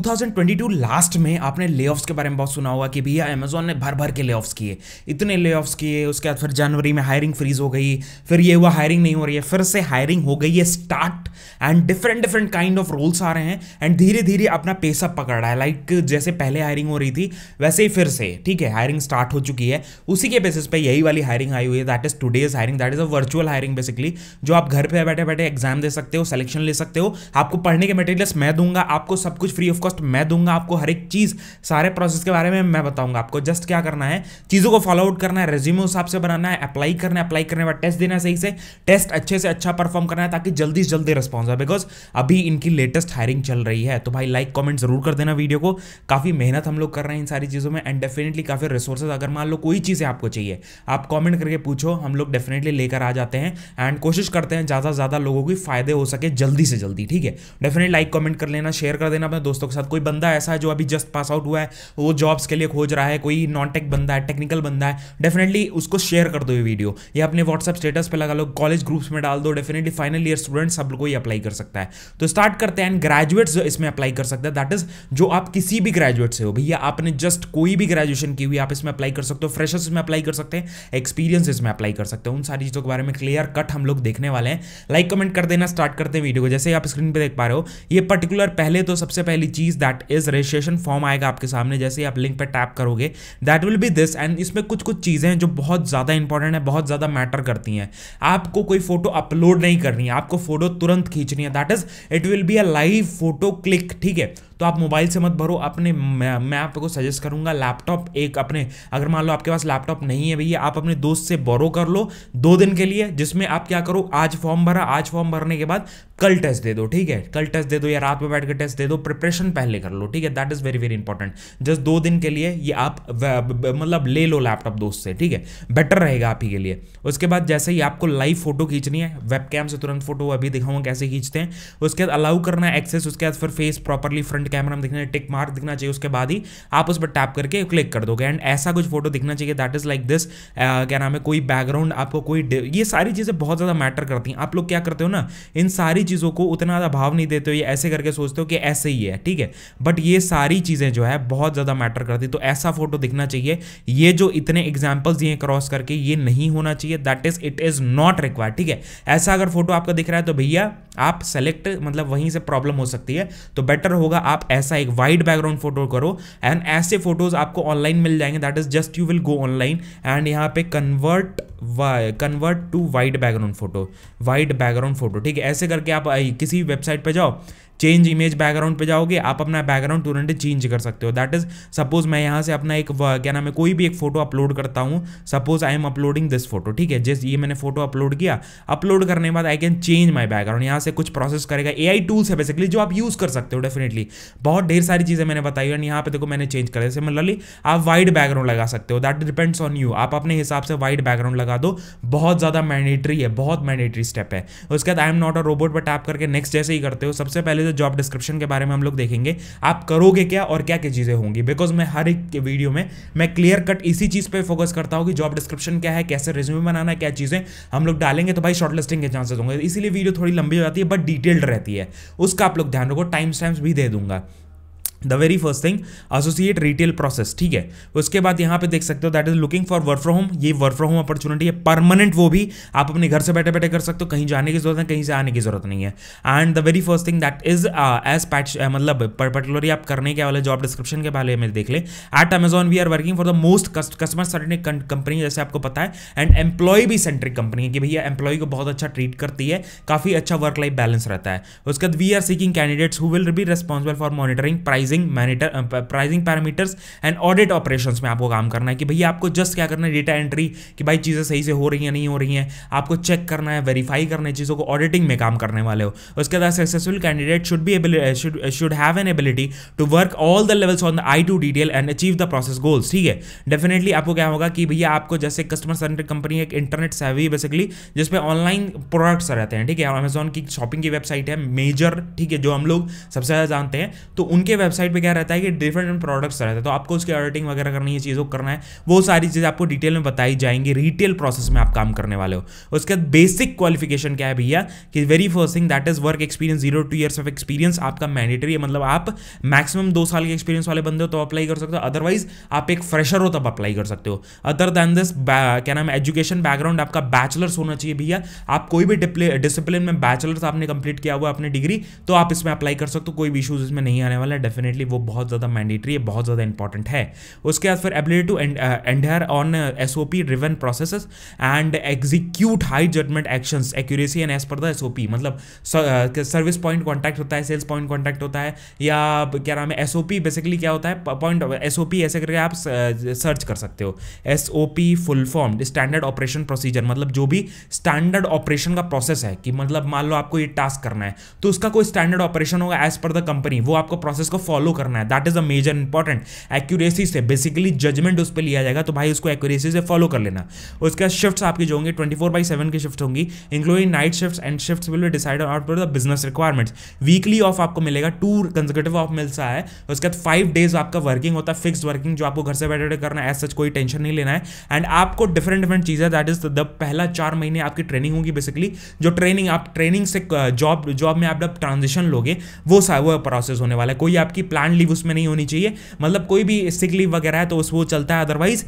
2022 last में आपने ले के बारे में बहुत सुना होगा कि भैया अमेजोन ने भर भर के ले किए इतने ले किए उसके बाद फिर जनवरी में हायरिंग फ्रीज हो गई फिर ये हुआ हायरिंग नहीं हो रही है फिर से हायरिंग हो गई है start and different different kind of roles आ रहे हैं एंड धीरे धीरे अपना पेसअप पकड़ रहा है लाइक like, जैसे पहले हायरिंग हो रही थी वैसे ही फिर से ठीक है हायरिंग स्टार्ट हो चुकी है उसी के बेसिस पे यही वाली हायरिंग आई हुई है that is today's hiring that is a virtual hiring basically जो आप घर पर बैठे बैठे एग्जाम दे सकते हो सिलेक्शन ले सकते हो आपको पढ़ने के मटेरियल्स मैं दूंगा आपको सब कुछ फ्री ऑफ कॉस्ट मैं दूंगा आपको हर एक चीज़ सारे प्रोसेस के बारे में मैं बताऊंगा आपको जस्ट क्या करना है चीज़ों को फॉलो आउट करना है रेज्यूमे हिसाब से बनाना है अप्लाई करना है अप्लाई करने बाद टेस्ट देना है सही से टेस्ट अच्छे से अच्छा परफॉर्म करना है ताकि जल्दी से जल्दी रिस्पॉन्स हो बिकॉज अभी इनकी लेटेस्ट हायरिंग चल रही है तो भाई लाइक कॉमेंट जरूर कर देना वीडियो को काफ़ी मेहनत हम लोग कर रहे हैं इन सारी चीज़ों में एंड डेफिनेटली काफ़ी रिसोर्सेज अगर मान लो कोई चीज़ें आपको चाहिए आप कॉमेंट करके पूछो हम लोग डेफिनेटली लेकर आ जाते हैं एंड कोशिश करते हैं ज़्यादा से ज़्यादा लोगों की फायदे हो सके जल्दी से जल्दी ठीक है डेफिनेट लाइक कॉमेंट कर लेना शेयर कर देना अपने दोस्तों के साथ कोई बंदा ऐसा है जो अभी जस्ट पास आउट हुआ है वो जॉब्स के लिए खोज रहा है कोई नॉन टेक बंदा है टेक्निकल बंदा है डेफिनेटली उसको शेयर कर दो ये वीडियो या अपने व्हाट्सअप स्टेटस पर लगा लो कॉलेज ग्रुप्स में डाल दो डेफिनेटली फाइनल ईयर स्टूडेंट सब लोग ही अप्लाई कर सकता है तो स्टार्ट करते हैं एंड ग्रेजुएट्स इसमें अप्लाई कर सकते हैं दैट इज जो आप किसी भी ग्रेजुएट से हो भैया आपने जस्ट कोई भी ग्रेजुएशन की हुई आप इसमें अप्लाई कर सकते हो फ्रेशर्स में अप्लाई कर सकते हैं एक्सपीरियंस इसमें अप्लाई कर सकते हैं उन सारी चीज़ों के बारे में क्लियर कट हम लोग देखने वाले हैं लाइक कमेंट कर देना स्टार्ट करते हैं वीडियो को जैसे आप स्क्रीन पर देख पा रहे हो ये पर्टिकुलर पहले तो सबसे पहली चीज़ दैट इज़ रजिस्ट्रेशन फॉर्म आएगा आपके सामने जैसे ही आप लिंक पर टैप करोगे that will be this and इसमें कुछ कुछ चीज़ें हैं जो बहुत ज़्यादा इंपॉर्टेंट है बहुत ज़्यादा मैटर करती हैं आपको कोई फोटो अपलोड नहीं करनी है आपको फोटो तुरंत खींचनी है that is it will be a live photo click ठीक है तो आप मोबाइल से मत भरो अपने मैं, आपको सजेस्ट करूंगा लैपटॉप एक अपने अगर मान लो आपके पास लैपटॉप नहीं है भैया आप अपने दोस्त से बोरो कर लो दो दिन के लिए जिसमें आप क्या करो आज फॉर्म भरा आज फॉर्म भरने के बाद कल टेस्ट दे दो ठीक है कल टेस्ट दे दो या रात में बैठ कर टेस्ट दे दो प्रिपरेशन पहले कर लो ठीक है that is very very important just दो दिन के लिए ये आप मतलब ले लो लैपटॉप दोस्त से ठीक है बेटर रहेगा आप ही के लिए उसके बाद जैसे ही आपको लाइव फोटो खींचनी है वेबकैम से तुरंत फोटो अभी दिखाऊंगा कैसे खींचते हैं उसके बाद अलाउ करना है एक्सेस उसके बाद फिर face properly front front camera में दिखना चाहिए टिक मार्क दिखना चाहिए उसके बाद ही आप उस पर टैप करके क्लिक कर दोगे एंड ऐसा कुछ फोटो दिखना चाहिए दैट इज़ लाइक दिस क्या नाम है कोई बैकग्राउंड आपको कोई ये सारी चीज़ें बहुत ज़्यादा मैटर करती हैं आप लोग क्या करते हो ना इन सारी चीज़ों को उतना ज़्यादा भाव नहीं देते हो ये ऐसे करके सोचते हो कि ऐसे ही है ठीक है बट ये सारी चीज़ें जो है बहुत ज़्यादा मैटर करती तो ऐसा फोटो दिखना चाहिए ये जो इतने एग्जाम्पल्स दिए क्रॉस करके ये नहीं होना चाहिए that is it is not required ठीक है ऐसा अगर फोटो आपका दिख रहा है तो भैया आप सेलेक्ट मतलब वहीं से प्रॉब्लम हो सकती है तो बेटर होगा आप आप ऐसा एक वाइड बैकग्राउंड फोटो करो एंड ऐसे फोटोज आपको ऑनलाइन मिल जाएंगे that is just you will go online and यहाँ पे convert convert to wide background photo wide background photo ठीक है ऐसे करके आप किसी भी वेबसाइट पर जाओ चेंज इमेज बैकग्राउंड पे जाओगे आप अपना बैकग्राउंड तुरंत चेंज कर सकते हो दैट इज सपोज मैं यहाँ से अपना एक क्या नाम है कोई भी एक फोटो अपलोड करता हूँ suppose I am uploading this photo ठीक है जिस ये मैंने फोटो अपलोड किया अपलोड करने के बाद I can change my background यहाँ से कुछ प्रोसेस करेगा ए टूल्स है बेसिकली जो आप यूज़ कर सकते हो डेफिनेटली बहुत ढेर सारी चीज़ें मैंने बताई एंड यहाँ पे देखो मैंने चेंज करा सिमिलरली मतलब आप वाइड बैकग्राउंड लगा सकते हो दैट डिपेंड्स ऑन यू आप अपने हिसाब से वाइड बैकग्राउंड लगा दो बहुत ज़्यादा मैंडेटरी है बहुत मैंडेटरी स्टेप है उसके बाद I am not a robot but आप करके नेक्स्ट जैसे ही करते हो सबसे पहले इज जॉब डिस्क्रिप्शन के बारे में हम लोग देखेंगे आप करोगे क्या और क्या क्या चीज़ें होंगी बिकॉज मैं हर एक वीडियो में मैं क्लियर कट इसी चीज़ पर फोकस करता हूँ कि जॉब डिस्क्रिप्शन क्या है कैसे रिज्यूम बनाना है क्या चीज़ें हम लोग डालेंगे तो भाई शॉर्टलिस्टिंग के चांसेस होंगे इसीलिए वीडियो थोड़ी लंबी हो जाती है बट डिटेल्ड रहती है उसका आप लोग ध्यान रखो टाइम्स टाइम्स भी दे दूंगा the very first thing associate retail process ठीक है उसके बाद यहाँ पे देख सकते हो that is looking for work from home ये वर्क फ्रॉम होम अपॉर्चुनिटी है परमानेंट वो भी आप अपने घर से बैठे बैठे कर सकते हो कहीं जाने की जरूरत है कहीं से आने की जरूरत नहीं है and the very first thing that is as patch मतलब पर्टिकुलरली आप करने के वाले जॉब डिस्क्रिप्शन के बारे में देख ले at Amazon we are working for the most customer centric company जैसे आपको पता है एंड एम्प्लॉय भी सेंट्रिक कंपनी है कि भैया एम्प्लॉय को बहुत अच्छा ट्रीट करती है काफी अच्छा वर्क लाइफ बैलेंस रहता है उसके बाद we are seeking candidates who will be responsible for monitoring price pricing monitor pricing parameters and audit operations में आपको काम करना है कि भैया आपको जस्ट क्या करना है डेटा एंट्री कि भाई चीज़ें सही से हो रही हैं नहीं हो रही हैं आपको चेक करना है वेरीफाई करना है चीज़ों को ऑडिटिंग में काम करने वाले हो उसके बाद successful candidate should be should have an ability to work all the levels on the eye to detail and achieve the process goals ठीक है डेफिनेटली आपको क्या होगा कि भैया आपको जैसे कस्टमर सेंटर कंपनी एक इंटरनेट सेवी बेसिकली जिसपे ऑनलाइन प्रोडक्ट्स रहते हैं ठीक है अमेजोन की शॉपिंग की वेबसाइट है मेजर ठीक है जो हम लोग सबसे ज़्यादा जानते हैं तो उनके वेब वेबसाइट पर क्या रहता है कि डिफरेंट प्रोडक्ट्स रहते हैं तो आपको उसकी एडिटिंग वगैरह करनी है चीज़ों को करना है वो सारी चीज़ें आपको डिटेल में बताई जाएंगी रिटेल प्रोसेस में आप काम करने वाले हो उसके बाद बेसिक क्वालिफिकेशन क्या है भैया कि very first thing that is work experience zero to years of experience आपका मैंडेटरी है मतलब आप मैक्सिमम दो साल के एक्सपीरियंस वाले बंदे हो तो अप्लाई कर सकते हो अदरवाइज आप एक फ्रेशर हो तब अप्लाई कर सकते हो अदर दैन दिस क्या नाम एजुकेशन बैकग्राउंड आपका बैचलर्स होना चाहिए भैया आप कोई भी डिसिप्लिन में बैचलर्स आपने कंप्लीट किया हुआ अपनी डिग्री तो आप इसमें अप्लाई कर सकते हो कोई भी इशूज इसमें नहीं आने वाला है डेफिनेटली वो बहुत ज़्यादा मैंडेटरी है बहुत ज़्यादा इंपॉर्टेंट है उसके बाद फिर ability to under on S O P driven process and execute high judgement action accuracy and as per the S O P मतलब सर्विस पॉइंट कॉन्टैक्ट होता है सेल्स पॉइंट कॉन्टैक्ट होता है या क्या नाम है एस ओ पी बेसिकली क्या होता है पॉइंट एस ओ पी ऐसे करके आप सर्च uh, कर सकते हो S O P full form standard operation procedure मतलब जो भी स्टैंडर्ड ऑपरेशन का प्रोसेस है कि मतलब मान लो आपको ये टास्क करना है तो उसका कोई स्टैंडर्ड ऑपरेशन होगा एज पर द कंपनी वो आपको प्रोसेस को फॉलो फॉलो करना है that is a major important accuracy से बेसिकली जजमेंट उस पर लिया जाएगा तो भाई उसको एक्यूरेसी से फॉलो कर लेना उसके बाद शिफ्ट आपकी जो होंगी ट्वेंटी फोर बाई सेवन की शिफ्ट होंगी including night shift and shift will decide out for the business requirement weekly off आपको मिलेगा टू कंजर्वेटिव ऑफ मिलता है उसके बाद फाइव डेज आपका वर्किंग होता है फिक्स वर्किंग जो आपको घर से बैठे बैठे करना है एज सच कोई टेंशन नहीं लेना है एंड आपको डिफरेंट डिफरेंट चीज़ें दैट इज द पहला चार महीने आपकी ट्रेनिंग होगी बेसिकली जो ट्रेनिंग आप ट्रेनिंग से जॉब जॉब में आप जब ट्रांजिशन लोगे वो वो प्रोसेस होने वाला है कोई आपकी प्लान लीव उसमें नहीं होनी चाहिए मतलब कोई भी सिक लीव वगैरह है तो उस वो चलता है अदरवाइज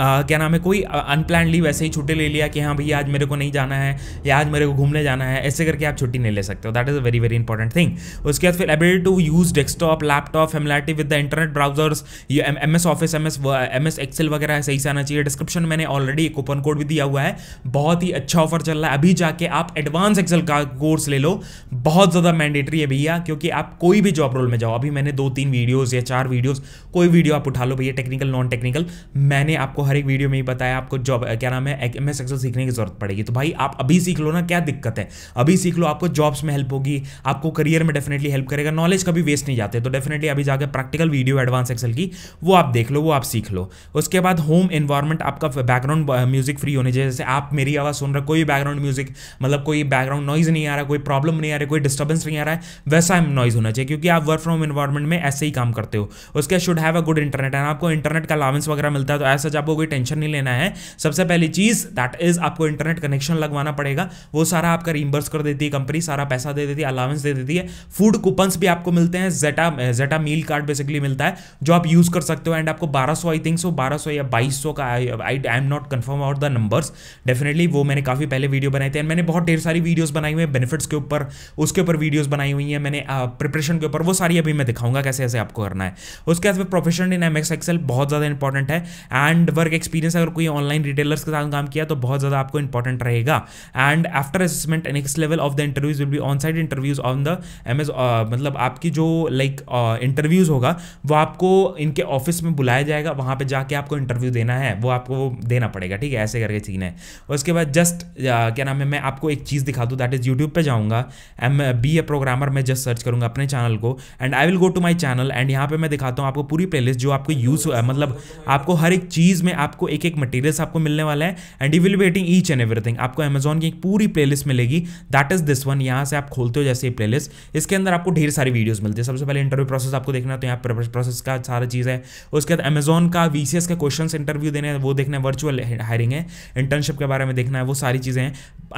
आ, क्या नाम है कोई अनप्लान लीव ऐसे ही छुट्टी ले लिया कि हाँ भैया आज मेरे को नहीं जाना है या आज मेरे को घूमने जाना है ऐसे करके आप छुट्टी नहीं ले सकते हो that is a very very important thing उसके बाद फिर ability to use desktop laptop familiarity with the internet browsers ये M S office M S M S excel वगैरह सही से आना चाहिए डिस्क्रिप्शन मैंने ऑलरेडी एक ओपन कोड भी दिया हुआ है बहुत ही अच्छा ऑफर चल रहा है अभी जाके आप एडवांस एक्सेल का कोर्स ले लो बहुत ज़्यादा मैंडेटरी है भैया क्योंकि आप कोई भी जॉब रोल में जाओ अभी मैंने दो तीन वीडियोज़ या चार वीडियोज़ कोई वीडियो आप उठा लो भैया टेक्निकल नॉन टेक्निकल मैंने आपको हर एक वीडियो में ही बताया आपको जॉब क्या नाम है एम एस एक्सल सीखने की जरूरत पड़ेगी तो भाई आप अभी सीख लो ना क्या दिक्कत है अभी सीख लो आपको जॉब्स में हेल्प होगी आपको करियर में डेफिनेटली हेल्प करेगा नॉलेज कभी वेस्ट नहीं जाते तो डेफिनेटली अभी जाकर प्रैक्टिकल वीडियो एडवांस एक्सल की वो आप देख लो वो आप सीख लो उसके बाद होम इन्वायरमेंट आपका बैकग्राउंड म्यूजिक फ्री होने चाहिए जैसे आप मेरी आवाज़ सुन रहे कोई बैकग्राउंड म्यूजिक मतलब कोई बैकग्राउंड नॉइज नहीं आ रहा कोई प्रॉब्लम नहीं आ रही कोई डिस्टर्बेंस नहीं आ रहा है वैसा नॉइज होना चाहिए क्योंकि आप वर्क फ्रॉम इन्वायरमेंट में ऐसे ही काम करते हो उसके should have a good internet and आपको इंटरनेट का अलावेंस वगैरह मिलता है तो ऐसा आपको आपको कोई टेंशन नहीं लेना है सबसे पहली चीज़ दैट इज़ आपको इंटरनेट कनेक्शन लगवाना पड़ेगा वो सारा आपका रिम्बर्स कर देती है कंपनी सारा पैसा दे देती है अलाउंस दे देती है फूड कूपन्स भी आपको मिलते हैं जेटा जेटा मील कार्ड बेसिकली मिलता है जो आप यूज़ कर सकते हो एंड आपको बारह सौ आई थिंक सो बारह सौ या बाईस सौ का I I am not confirm out the numbers definitely वो मैंने काफ़ी पहले वीडियो बनाए थे एंड मैंने बहुत ढेर सारी वीडियोज बनाई हुई है बेनिफिट्स के ऊपर उसके ऊपर वीडियोज बनाई हुई है मैंने प्रिपरेशन के ऊपर वो सारी अभी मैं दिखाऊंगा कैसे ऐसे आपको करना है उसके बाद profession in M X excel बहुत ज़्यादा इंपॉर्टेंट है एंड वन वर्क एक्सपीरियंस अगर कोई ऑनलाइन रिटेलर्स के साथ काम किया तो बहुत ज़्यादा आपको इंपॉर्टेंट रहेगा and after assessment next level of the interviews will be on side interviews on the M S मतलब आपकी जो लाइक इंटरव्यूज uh, होगा वो आपको इनके ऑफिस में बुलाया जाएगा वहां पर जाके आपको इंटरव्यू देना है वो आपको देना पड़ेगा ठीक है ऐसे करके सीन है उसके बाद जस्ट uh, क्या नाम है मैं आपको एक चीज़ दिखा दूँ दैट इज़ यूट्यूब पर जाऊँगा एम बी ए प्रोग्रामर मैं जस्ट सर्च करूंगा अपने चैनल को and I will go to my channel and यहाँ पर मैं दिखाता हूँ आपको पूरी प्लेलिस्ट जो आपको यूज़ मतलब आपको हर एक चीज़ में में आपको एक एक मटेरियल्स आपको मिलने वाला है and you will waiting each and everything आपको अमेजोन की एक पूरी प्लेलिस्ट मिलेगी दैट इज दिस वन यहाँ से आप खोलते हो जैसे प्ले लिस्ट इसके अंदर आपको ढेर सारी वीडियोज मिलती है सबसे पहले इंटरव्यू प्रोसेस आपको देखना तो यहाँ पर प्रोसेस का सारा चीज़ है उसके बाद अमेजोन का वी का क्वेश्चन इंटरव्यू देने वो देखना है वर्चुअल हायरिंग है इंटर्नशिप के बारे में देखना है वो सारी चीज़ें हैं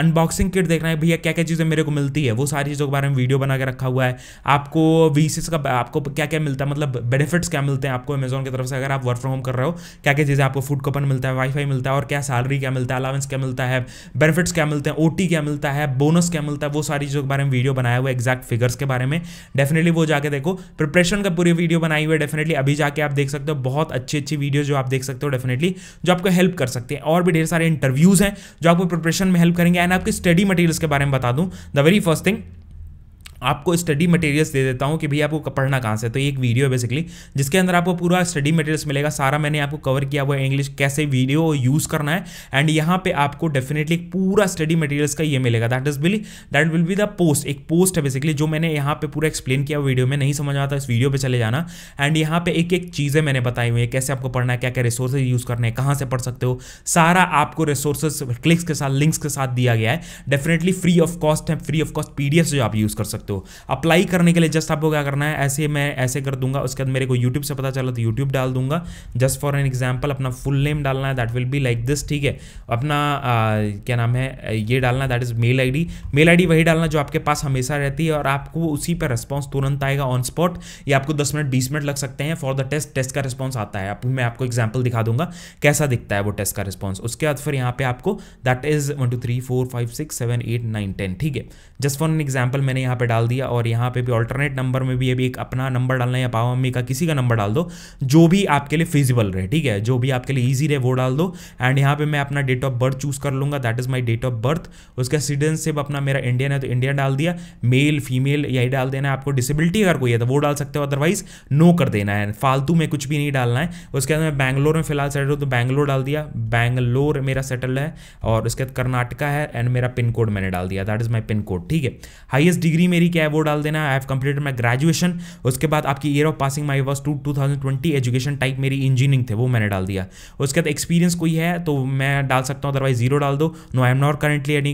अनबॉक्सिंग किट देखना है भैया क्या क्या चीज़ें मेरे को मिलती है वो सारी चीज़ों के बारे में वीडियो बना के रखा हुआ है आपको वी का आपको क्या क्या मिलता है मतलब बेनिफिट्स क्या मिलते हैं आपको अमेजोन की तरफ से अगर आप वर्क फ्रॉम होम कर रहे हो क्या क्या चीज़ें आपको फूड कपन मिलता है वाईफाई मिलता है और क्या सैलरी क्या मिलता है अलावेंस क्या मिलता है बेनिफिट्स क्या मिलते हैं ओ क्या मिलता है बोनस क्या मिलता है वो सारी चीज़ों के बारे में वीडियो बनाया हुआ एग्जैक्ट फिगर्स के बारे में डेफिनेटली वो जाके देखो प्रिपरेशन का पूरी वीडियो बनाई हुई है डेफिनेटली अभी जाके आप देख सकते हो बहुत अच्छी अच्छी वीडियो जो आप देख सकते हो डेफिनेटली जो आपको हेल्प कर सकते हैं और भी ढेर सारे इंटरव्यूज़ हैं जो आपको प्रिपरेशन में हेल्प करेंगे एंड आपके स्टडी मटेरियल्स के बारे में बता दूँ द वेरी फर्स्ट थिंग आपको स्टडी मटेरियल्स दे देता हूँ कि भाई आपको पढ़ना कहाँ से तो एक वीडियो है बेसिकली जिसके अंदर आपको पूरा स्टडी मटेरियल्स मिलेगा सारा मैंने आपको कवर किया हुआ इंग्लिश कैसे वीडियो यूज़ करना है एंड यहाँ पे आपको डेफिनेटली पूरा स्टडी मटेरियल्स का ये मिलेगा दैट इज बिली that will be the post एक पोस्ट है बेसिकली जो मैंने यहाँ पे पूरा एक्सप्लेन किया वीडियो में नहीं समझ आता इस वीडियो पर चले जाना एंड यहाँ पे एक एक चीज़ें मैंने बताई हुई है कैसे आपको पढ़ना है क्या क्या रिसोर्सेज यूज़ करने हैं कहाँ से पढ़ सकते हो सारा आपको रिसोर्सेज क्लिक्स के साथ लिंक्स के साथ दिया गया है डेफिनेटली फ्री ऑफ कॉस्ट है फ्री ऑफ कॉस्ट पी जो आप यूज़ कर सकते हो हो अप्लाई करने के लिए जस्ट आपको क्या करना है ऐसे मैं ऐसे कर दूंगा उसके बाद मेरे को यूट्यूब से पता चला तो यूट्यूब डाल दूंगा जस्ट फॉर एन एग्जाम्पल अपना फुल नेम डालना है that will be like this ठीक है अपना आ, क्या नाम है ये डालना that is mail ID mail ID वही डालना जो आपके पास हमेशा रहती है और आपको उसी पर रिस्पॉन्स तुरंत आएगा ऑन स्पॉट ये आपको दस मिनट बीस मिनट लग सकते हैं फॉर द टेस्ट टेस्ट का रिस्पॉन्स आता है मैं आपको एग्जाम्पल दिखा दूंगा कैसा दिखता है वो टेस्ट का रिस्पॉन्स उसके बाद फिर यहाँ पे आपको that is one two three four five six seven eight nine ten ठीक है जस्ट फॉर एन एग्जाम्पल मैंने यहाँ पे डाल दिया और यहाँ पे भी ऑल्टरनेट नंबर में भी अभी एक अपना नंबर डालना है या पापा मम्मी का किसी का नंबर डाल दो जो भी आपके लिए फिजिबल रहे ठीक है जो भी आपके लिए ईजी रहे वो डाल दो एंड यहाँ पर मैं अपना डेट ऑफ बर्थ चूज कर लूँगा that is my date of birth उसका सिटीजनशिप अपना मेरा इंडियन है तो इंडिया डाल दिया मेल फीमेल यही डाल देना है आपको डिसेबिलिटी अगर कोई है तो वो डाल सकते हो अदरवाइज नो कर देना है फालतू में कुछ भी नहीं डालना है उसके बाद मैं बैंगलोर में फिलहाल सेटल हूँ तो बैंगलोर डाल दिया बैंगलोर मेरा सेटल है और उसके बाद कर्नाटका है एंड मेरा पिन कोड मैंने डाल दिया that is my pin code ठीक है हाइएस्ट डिग्री मेरी डिग्री क्या है वो डाल देना I have completed my graduation उसके बाद आपकी year of passing my was two two thousand twenty education type मेरी इंजीनियरिंग थे वो मैंने डाल दिया उसके बाद एक्सपीरियंस कोई है तो मैं डाल सकता हूँ अदरवाइज जीरो डाल दो no I am not currently any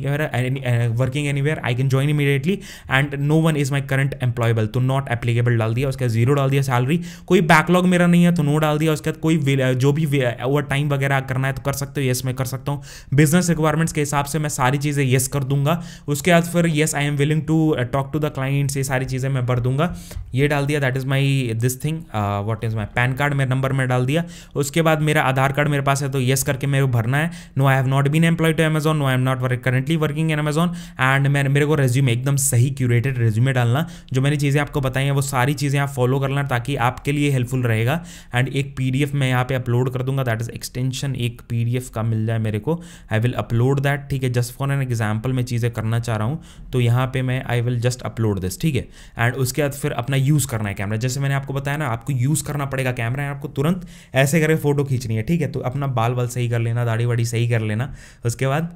working anywhere I can join immediately and no one is my current employable तो नॉट एप्लीकेबल डाल दिया उसके बाद जीरो डाल दिया सैलरी कोई बैकलॉग मेरा नहीं है तो नो डाल दिया उसके बाद कोई uh, जो भी ओवर टाइम uh, वगैरह करना है तो कर सकते हो येस मैं कर सकता हूँ बिजनेस रिक्वायरमेंट्स के हिसाब से मैं सारी चीज़ें येस कर दूंगा उसके बाद फिर yes I am willing to talk to the clients ये सारी चीज़ें मैं भर दूंगा ये डाल दिया that is my this thing what is my pan card मेरे नंबर में डाल दिया उसके बाद मेरा आधार कार्ड मेरे पास है तो येस करके मेरे को भरना है no I have not been employ to Amazon no I am not currently working in Amazon and मैं मेरे को रेज्यूम एकदम सही क्यूरेटेड रेज्यूमे डालना जो मैंने चीज़ें आपको बताई हैं वो सारी चीज़ें आप फॉलो करना ताकि आपके लिए हेल्पफुल रहेगा एंड एक पी मैं यहाँ पे अपलोड कर दूंगा दैट इज़ एक्सटेंशन एक पी का मिल जाए मेरे को आई विल अपलोड दैट ठीक है जस्ट फॉर एन एग्जाम्पल मैं चीज़ें करना चाह रहा हूँ तो यहाँ पर मैं I will just upload this ठीक है एंड उसके बाद फिर अपना यूज़ करना है कैमरा जैसे मैंने आपको बताया ना आपको यूज़ करना पड़ेगा कैमरा आपको तुरंत ऐसे करके फोटो खींचनी है ठीक है तो अपना बाल बाल सही कर लेना दाढ़ी वाड़ी सही कर लेना उसके बाद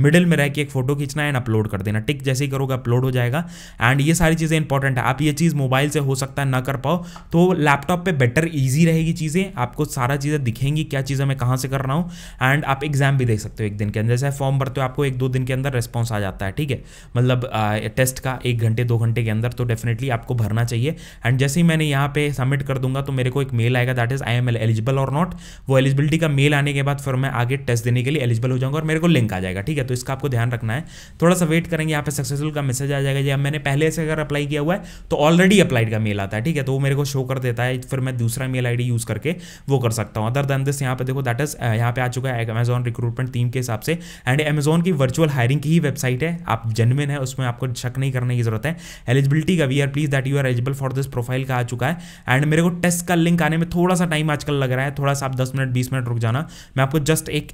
मिडिल में रह के एक फोटो खींचना एंड अपलोड कर देना टिक जैसे ही करोगे अपलोड हो जाएगा एंड ये सारी चीज़ें इंपॉर्टेंट है आप ये चीज़ मोबाइल से हो सकता है ना कर पाओ तो लैपटॉप पे बेटर ईजी रहेगी चीज़ें आपको सारा चीज़ें दिखेंगी क्या चीज़ें मैं कहाँ से कर रहा हूँ एंड आप एग्जाम भी देख सकते हो एक दिन के अंदर जैसे फॉर्म भरते हो आपको एक दो दिन के अंदर रिस्पॉन्स आ जाता है ठीक है मतलब टेस्ट का एक घंटे दो घंटे के अंदर तो डेफिनेटली आपको भरना चाहिए एंड जैसे ही मैंने यहाँ पे सबमिट कर दूंगा तो मेरे को एक मेल आएगा that is I am eligible और नॉट वो एलिजिबिलिटी का मेल आने के बाद फिर मैं आगे टेस्ट देने के लिए एलिजिबल हो जाऊंगा और मेरे को लिंक आ जाएगा ठीक है तो इसका आपको ध्यान रखना है थोड़ा सा वेट करेंगे यहाँ पे सक्सेसफुल का मैसेज आ जाएगा जब मैंने पहले से अगर अप्लाई किया हुआ है तो ऑलरेडी अप्लाइड का मेल आता है ठीक है तो वो मेरे को शो कर देता है फिर मैं दूसरा मेल आई यूज़ करके वो कर सकता हूँ अदर दैन दिस यहाँ पर देखो दैट इज यहाँ पर आ चुका है अमेजॉन रिक्रूटमेंट टीम के हिसाब से एंड अमेजॉन की वर्चुअल हायरिंग की ही वेबसाइट है आप जेनविन है उसमें आपको शक नहीं करने की जरूरत है एलिजिबिलिटी का we are please that you are eligible for this profile का आ चुका है एंड मेरे को टेस्ट का लिंक आने में थोड़ा सा टाइम आजकल लग रहा है थोड़ा सा आप दस मिनट बीस मिनट रुक जाना मैं आपको जस्ट एक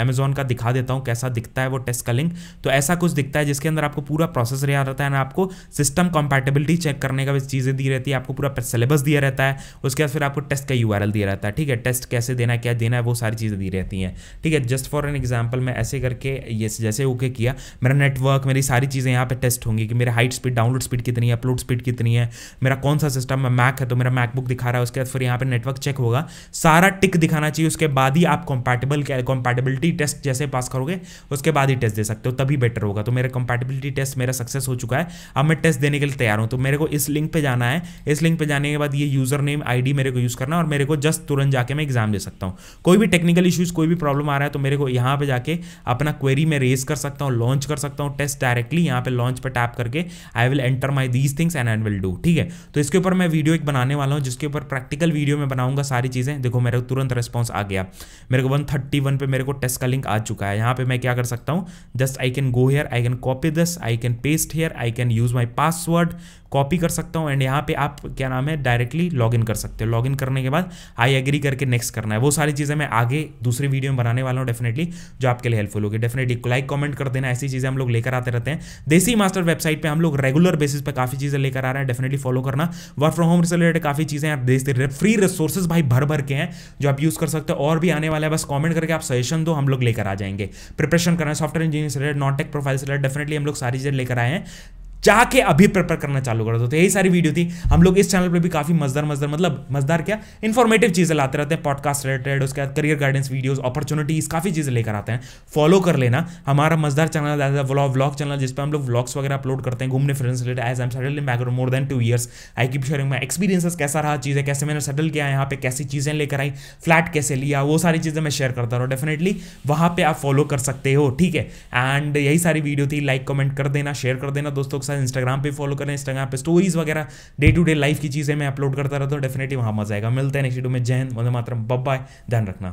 अमेजोन का दिखा देता हूं कैसा दिखता है वो टेस्ट का लिंक तो ऐसा कुछ दिखता है जिसके अंदर आपको पूरा प्रोसेस रहा रहता है ना आपको सिस्टम कॉम्पैटिबिलिटी चेक करने का भी चीज़ें दी रहती है आपको पूरा सिलेबस दिया रहता है उसके बाद फिर आपको टेस्ट का यू दिया रहता है ठीक है टेस्ट कैसे देना क्या देना है वो सारी चीज़ें दी रहती हैं ठीक है जस्ट फॉर एन एग्जाम्पल मैं ऐसे करके ये जैसे ओके किया मेरा नेटवर्क मेरी सारी चीज़ें यहाँ पर टेस्ट होंगी कि मेरी हाइट स्पीड डाउनलोड स्पीड कितनी है अपलोड स्पीड कितनी है मेरा कौन सा सिस्टम है मैक है तो मेरा मैकबुक दिखा रहा है उसके बाद फिर यहाँ पर नेटवर्क चेक होगा सारा टिक दिखाना चाहिए उसके बाद ही आप कॉम्पैटिबल कॉम्पैटिबिलिटी टेस्ट जैसे पास करोगे उसके बाद बाद ही टेस्ट दे सकते हो तभी बेटर होगा तो मेरा कंपेटेबिलिटी टेस्ट मेरा सक्सेस हो चुका है अब मैं टेस्ट देने के लिए तैयार हूँ तो मेरे को इस लिंक पर जाना है इस लिंक पर जाने के बाद ये यूजर नेम आई मेरे को यूज़ करना और मेरे को जस्ट तुरंत जाकर मैं एग्जाम दे सकता हूँ कोई भी टेक्निकल इशूज़ कोई भी प्रॉब्लम आ रहा है तो मेरे को यहाँ पर जाकर अपना क्वेरी में रेस कर सकता हूँ लॉन्च कर सकता हूँ टेस्ट डायरेक्टली यहाँ पर लॉन्च पर टैप करके I will enter my these things and I will do ठीक है तो इसके ऊपर मैं वीडियो एक बनाने वाला हूँ जिसके ऊपर प्रैक्टिकल वीडियो में बनाऊंगा सारी चीज़ें देखो मेरे को तुरंत रिस्पॉन्स आ गया मेरे को वन थर्टी वन पर मेरे को टेस्ट का लिंक आ चुका है यहाँ पे मैं क्या कर सकता सकता हूँ just I can go here I can copy this I can paste here I can use my password copy कर सकता हूँ एंड यहाँ पे आप क्या नाम है डायरेक्टली लॉगिन कर सकते हो लॉगिन करने के बाद आई एग्री करके नेक्स्ट करना है वो सारी चीज़ें मैं आगे दूसरी वीडियो में बनाने वाला हूँ डेफिनेटली जो आपके लिए हेल्पफुल होगी डेफिनेटली लाइक कमेंट कर देना ऐसी चीज़ें हम लोग लेकर आते रहते हैं देसी मास्टर वेबसाइट पर हम लोग रेगुलर बेसिस पर काफ़ी चीज़ें लेकर आ रहे हैं डेफिनेटली फॉलो करना वर्क फ्रॉम होम से रिलेटेड काफ़ी चीज़ें आप देते फ्री रिसोर्सेज भाई भर भर के हैं जो आप यूज़ कर सकते हो और भी आने वाले हैं बस कॉमेंट करके आप सजेशन दो हम लोग लेकर आ जाएंगे प्रिपरेशन करना सॉफ्टवेयर इंजीनियर से रिलेटेड नॉट टेक प्रोफाइल से रिलेटेड डेफिनेटली हम लोग सारी चीज़ें लेकर आए हैं जाके अभी प्रेपर करना चालू कर दो तो यही सारी वीडियो थी हम लोग इस चैनल पर भी काफ़ी मजदार मजदार मतलब मजदार क्या इन्फॉर्मेटिव चीज़ें लाते रहते हैं पॉडकास्ट रिलेटेड उसके बाद करियर गाइडेंस वीडियोज अपॉर्चुनिटीज़ काफ़ी चीज़ें लेकर आते हैं फॉलो कर लेना हमारा मजदार चैनल व्लॉग व्लॉग चैनल जिस पर हम लोग व्लॉग्स वगैरह अपलोड करते हैं घूमने फिरने से related as am settle in background more than two years I keep sharing my experiences कैसा रहा चीज़ें कैसे मैंने सेटल किया यहाँ पे कैसी चीज़ें लेकर आई फ्लैट कैसे लिया वो सारी चीज़ें मैं शेयर करता रहा डेफिनेटली वहाँ पर आप फॉलो कर सकते हो ठीक है एंड यही सारी वीडियो थी लाइक कमेंट कर देना शेयर कर देना दोस्तों के साथ साथ इंस्टाग्राम पे फॉलो करें इंस्टाग्राम पे स्टोरीज वगैरह डे टू डे लाइफ की चीज़ें मैं अपलोड करता रहता हूँ डेफिनेटली वहाँ मजा आएगा मिलते हैं नेक्स्ट वीडियो में जैन वंदे मातरम बब्बा ध्यान रखना